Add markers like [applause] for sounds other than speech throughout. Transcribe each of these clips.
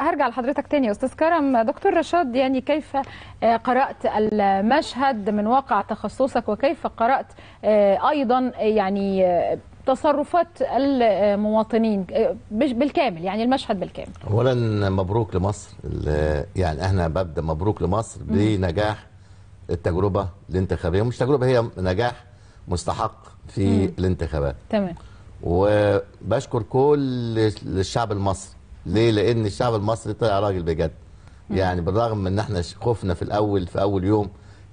هرجع لحضرتك تاني يا استاذ كرم دكتور رشاد يعني كيف آه، قرات المشهد من واقع تخصصك وكيف قرات آه، ايضا آه، يعني تصرفات المواطنين بالكامل يعني المشهد بالكامل اولا مبروك لمصر يعني احنا ببدا مبروك لمصر بنجاح التجربه الانتخابيه مش تجربه هي نجاح مستحق في الانتخابات تمام وبشكر كل الشعب المصري ليه لان الشعب المصري طلع راجل بجد يعني بالرغم من ان احنا خفنا في الاول في اول يوم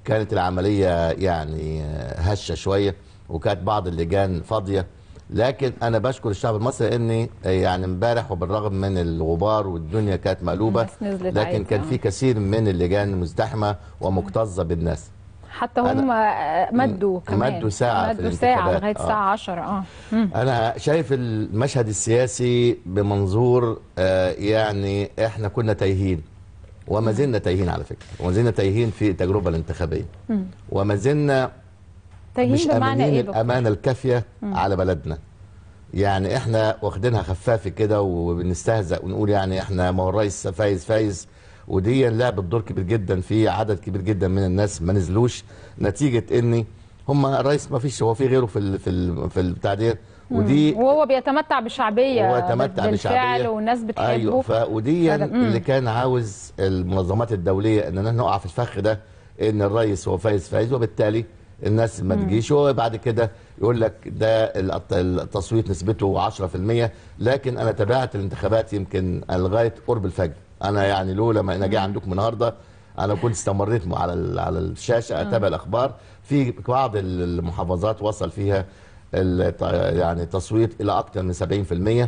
كانت العمليه يعني هشه شويه وكانت بعض اللجان فاضيه لكن انا بشكر الشعب المصري اني يعني امبارح وبالرغم من الغبار والدنيا كانت مقلوبه لكن كان في آه. كثير من اللجان مزدحمه ومكتظه بالناس حتى هم آه، مدوا كمان مدوا ساعة مدوا ساعة لغاية آه. الساعة 10 اه أنا شايف المشهد السياسي بمنظور آه يعني إحنا كنا تايهين وما زلنا تايهين على فكرة وما زلنا تايهين في التجربة الانتخابية وما زلنا مش أمانين إيه الأمانة الكافية على بلدنا يعني احنا واخدينها خفافه كده وبنستهزأ ونقول يعني احنا ما هو الرئيس فايز فايز ودي لعبت دور كبير جدا في عدد كبير جدا من الناس ما نزلوش نتيجه ان هم الرئيس ما فيش هو في غيره في الـ في الـ في البتاع ديت ودي وهو بيتمتع بشعبيه هو يتمتع بشعبيه والناس بتحبه ايوه فودي اللي كان عاوز المنظمات الدوليه اننا نقع في الفخ ده ان الرئيس هو فايز فايز وبالتالي الناس ما تجيش وبعد كده يقول لك ده التصويت نسبته 10% لكن انا تابعت الانتخابات يمكن لغايه قرب الفجر انا يعني لولا ما انا جاي عندكم النهارده انا كنت استمريت على على الشاشه اتابع الاخبار في بعض المحافظات وصل فيها يعني التصويت الى اكثر من 70%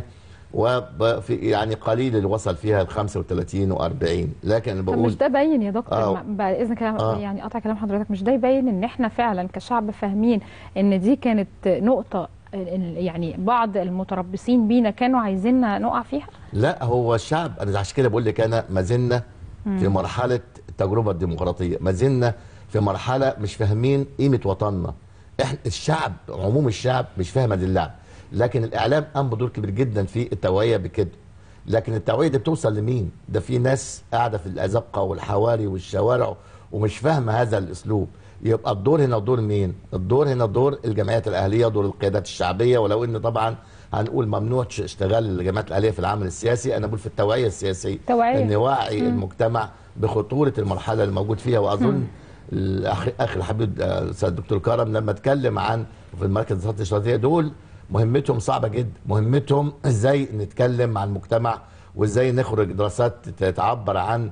وفي يعني قليل اللي وصل فيها ال 35 و40 لكن انا بقول مش ده باين يا دكتور آه بعد اذن كلام آه يعني قطع كلام حضرتك مش ده يبين ان احنا فعلا كشعب فاهمين ان دي كانت نقطه يعني بعض المتربصين بينا كانوا عايزيننا نقع فيها؟ لا هو الشعب انا عشان كده بقول لك انا ما زلنا في مرحله التجربه الديمقراطيه، ما زلنا في مرحله مش فاهمين قيمه وطننا. احنا الشعب عموم الشعب مش فاهم اللعب، لكن الاعلام قام بدور كبير جدا في التوعيه بكده. لكن التوعيه دي بتوصل لمين؟ ده في ناس قاعده في الازقه والحواري والشوارع ومش فاهمه هذا الاسلوب. يبقى الدور هنا دور مين؟ الدور هنا دور الجمعيات الاهليه دور القيادات الشعبيه ولو ان طبعا هنقول ممنوع اشتغال الجمعيات الاهليه في العمل السياسي انا بقول في التوعيه السياسيه توعية. ان وعي المجتمع بخطوره المرحله اللي موجود فيها واظن الاخ اخي الحبيب آه، الاستاذ الدكتور كرم لما اتكلم عن في المركز الدراسات دول مهمتهم صعبه جدا مهمتهم ازاي نتكلم مع المجتمع وازاي نخرج دراسات تعبر عن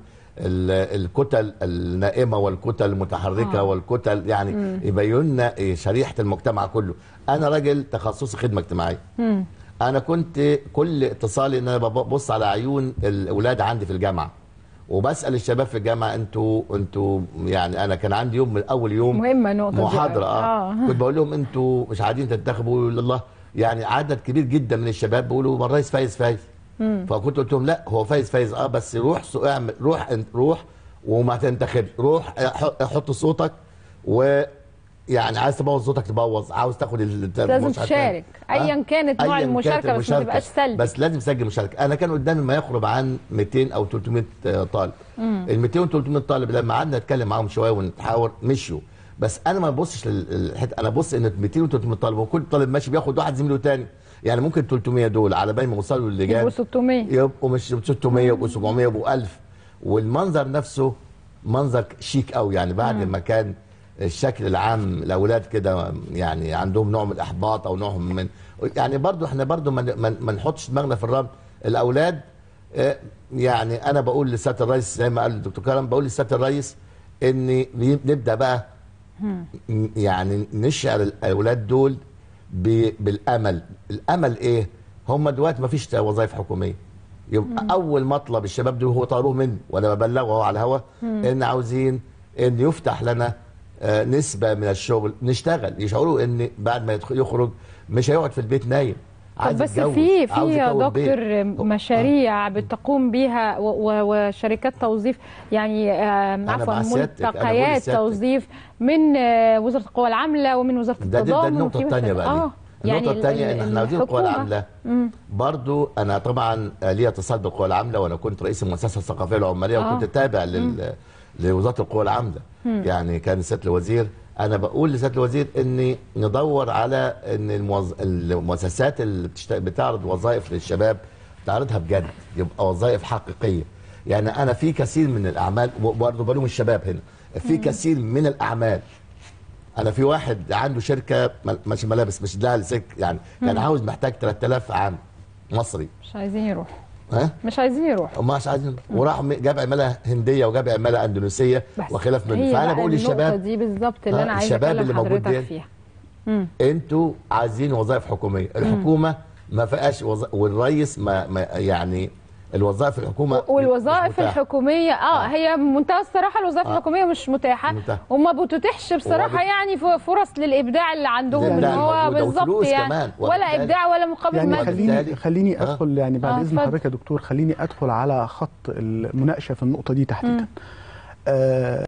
الكتل النائمه والكتل المتحركه آه. والكتل يعني يبين شريحه المجتمع كله انا راجل تخصصي خدمه اجتماعيه مم. انا كنت كل اتصالي ان انا ببص على عيون الاولاد عندي في الجامعه وبسال الشباب في الجامعه انتوا انتوا يعني انا كان عندي يوم من اول يوم مهمه نقطه محاضره آه. آه. [laughs] كنت بقول لهم انتوا مش عايزين تنتخبوا الله يعني عدد كبير جدا من الشباب بيقولوا الرئيس فايز فايز فكنت قلت لهم لا هو فايز فايز اه بس روح اعمل روح روح وما تنتخبش روح حط صوتك و يعني عايز تبوظ صوتك تبوظ عاوز تاخد لازم تشارك آه؟ ايا كانت نوع المشاركه, كانت بس ما تبقاش سلبي بس لازم تسجل مشاركه انا كان قدامي ما يقرب عن 200 او 300 آه، طالب ال 200 و 300 طالب لما قعدنا نتكلم معاهم شويه ونتحاور مشيوا بس انا ما ببصش للحته انا ببص ان 200 و 300 طالب وكل طالب ماشي بياخد واحد زميله تاني يعني ممكن 300 دول على بال ما يوصلوا للجان يبقوا 600 يبقوا مش 600 يبقوا 700 يبقوا 1000 والمنظر نفسه منظر شيك قوي يعني بعد ما كان الشكل العام الاولاد كده يعني عندهم نوع من الاحباط او نوع من يعني برضو احنا برضو ما نحطش دماغنا في الرب الاولاد آه، يعني انا بقول لسياده الرئيس زي ما قال الدكتور كرم بقول لسياده الرئيس ان نبدا بقى يعني نشعر الاولاد دول بالامل الامل ايه هم دلوقتي ما فيش وظائف حكوميه يبقى مم. اول مطلب الشباب دول هو طالبوه مني وانا ببلغه على الهوا ان عاوزين ان يفتح لنا آه، نسبه من الشغل نشتغل يشعروا ان بعد ما يخرج مش هيقعد في البيت نايم طب بس في في يا دكتور آه. مشاريع بتقوم بيها وشركات توظيف يعني عفوا ملتقيات توظيف من آه، وزاره القوى العامله ومن وزاره التضامن ده, ده النقطه الثانيه بقى آه يعني النقطه الثانيه ان احنا عاوزين القوى العامله برضو انا طبعا لي اتصال بالقوى العامله وانا كنت رئيس المؤسسه الثقافيه العماليه آه. وكنت تابع لوزاره القوى العامله يعني كان السيد الوزير انا بقول لسياده الوزير ان ندور على ان الموز... المؤسسات اللي بتشت... بتعرض وظائف للشباب تعرضها بجد يبقى وظائف حقيقيه يعني انا في كثير من الاعمال برضه بلوم الشباب هنا في كثير من الاعمال انا في واحد عنده شركه مش ملابس مش ده يعني كان عاوز محتاج 3000 عام مصري مش عايزين يروح ها مش عايزين يروحوا ما مش عايزين وراح جاب عماله هنديه وجاب عماله اندونيسيه وخلاف من فانا بقول للشباب دي بالظبط اللي انا عايز الشباب اللي موجود فيها انتوا عايزين وظائف حكوميه الحكومه ما فيهاش وظ... ما... ما يعني الوظائف الحكومه والوظائف الحكوميه اه, آه. هي بمنتهى الصراحه الوظائف آه. الحكوميه مش متاحه متاح. وما بتتحش بصراحه يعني فرص للابداع اللي عندهم اللي هو بالظبط يعني كمان. ولا ابداع ولا مقابل يعني مادي خليني خليني آه. ادخل يعني بعد آه اذن حضرتك يا دكتور خليني ادخل على خط المناقشه في النقطه دي تحديدا